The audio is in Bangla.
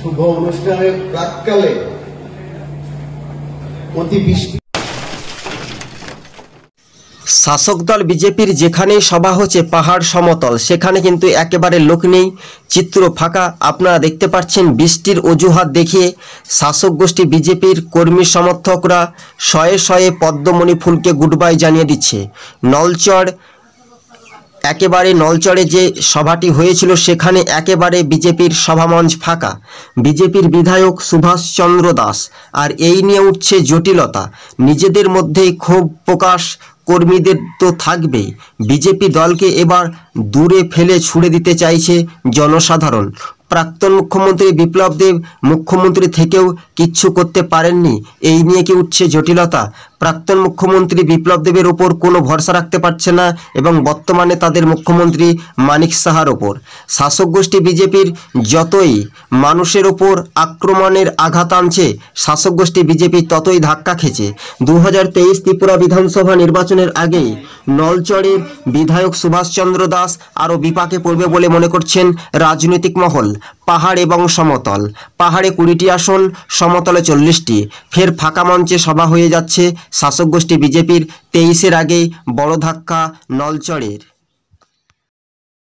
শুভ অনুষ্ঠানের প্রাককালে অতি বৃষ্টি শাসক দল বিজেপির যেখানেই সভা হচ্ছে পাহাড় সমতল সেখানে কিন্তু একেবারে লোক নেই চিত্র ফাঁকা আপনারা দেখতে পাচ্ছেন বৃষ্টির অজুহাত দেখিয়ে শাসক গোষ্ঠী বিজেপির কর্মী সমর্থকরা শয়ে শয়ে পদ্মমণি ফুলকে গুডবাই জানিয়ে দিচ্ছে নলচড় একেবারে নলচরে যে সভাটি হয়েছিল সেখানে একেবারে বিজেপির সভামঞ্চ ফাঁকা বিজেপির বিধায়ক সুভাষচন্দ্র দাস আর এই নিয়ে উঠছে জটিলতা নিজেদের মধ্যেই ক্ষোভ প্রকাশ কর্মীদের তো থাকবেই বিজেপি দলকে এবার দূরে ফেলে ছুড়ে দিতে চাইছে জনসাধারণ প্রাক্তন মুখ্যমন্ত্রী বিপ্লব দেব মুখ্যমন্ত্রী থেকেও কিচ্ছু করতে পারেননি এই নিয়ে কি উঠছে জটিলতা প্রাক্তন মুখ্যমন্ত্রী বিপ্লব দেবের ওপর কোনো ভরসা রাখতে পারছে না এবং বর্তমানে তাদের মুখ্যমন্ত্রী মানিক সাহার ওপর শাসক গোষ্ঠী বিজেপির যতই মানুষের ওপর আক্রমণের আঘাত আনছে শাসক গোষ্ঠী বিজেপি ততই ধাক্কা খেছে দু ত্রিপুরা বিধানসভা নির্বাচনের আগে নলচরের বিধায়ক সুভাষচন্দ্র দাস আরও বিপাকে পড়বে বলে মনে করছেন রাজনৈতিক মহল পাহাড় এবং সমতল পাহাড়ে কুড়িটি আসন সমতলে চল্লিশটি ফের ফাঁকা মঞ্চে সভা হয়ে যাচ্ছে শাসক গোষ্ঠী বিজেপির তেইশের আগে বড় ধাক্কা নলচড়ের